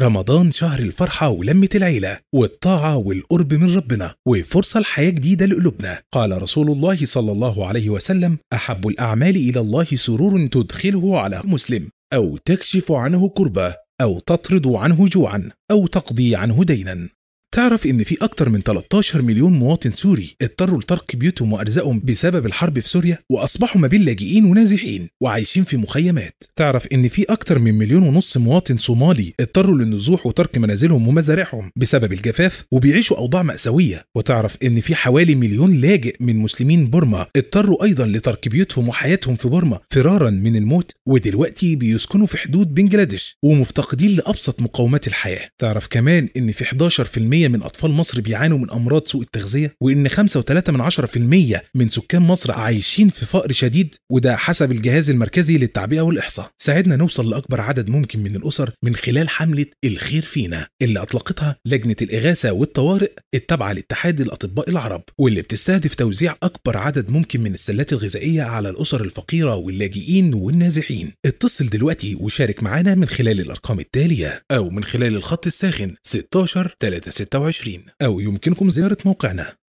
رمضان شهر الفرحة ولمة العيلة والطاعة والقرب من ربنا وفرصة لحياة جديدة لقلوبنا قال رسول الله صلى الله عليه وسلم أحب الأعمال إلى الله سرور تدخله على مسلم أو تكشف عنه كربة أو تطرد عنه جوعا أو تقضي عنه دينا تعرف إن في أكتر من 13 مليون مواطن سوري اضطروا لترك بيوتهم وأرزاقهم بسبب الحرب في سوريا وأصبحوا ما بين لاجئين ونازحين وعايشين في مخيمات تعرف إن في أكتر من مليون ونص مواطن صومالي اضطروا للنزوح وترك منازلهم ومزارعهم بسبب الجفاف وبيعيشوا أوضاع مأساوية وتعرف إن في حوالي مليون لاجئ من مسلمين بورما اضطروا أيضا لترك بيوتهم وحياتهم في بورما فرارا من الموت ودلوقتي بيسكنوا في حدود بنجلاديش ومفتقدين لأبسط مقومات الحياة تعرف كمان إن في 11% من أطفال مصر بيعانوا من أمراض سوء التغذية وإن 5.3 من من سكان مصر عايشين في فقر شديد وده حسب الجهاز المركزي للتعبئة والإحصاء ساعدنا نوصل لأكبر عدد ممكن من الأسر من خلال حملة الخير فينا اللي أطلقتها لجنة الإغاثة والطوارئ التابعة لاتحاد الأطباء العرب واللي بتستهدف توزيع أكبر عدد ممكن من السلات الغذائية على الأسر الفقيرة واللاجئين والنازحين اتصل دلوقتي وشارك معانا من خلال الأرقام التالية أو من خلال الخط الساخن 16 36 2021 أو يمكنكم زيارة موقعنا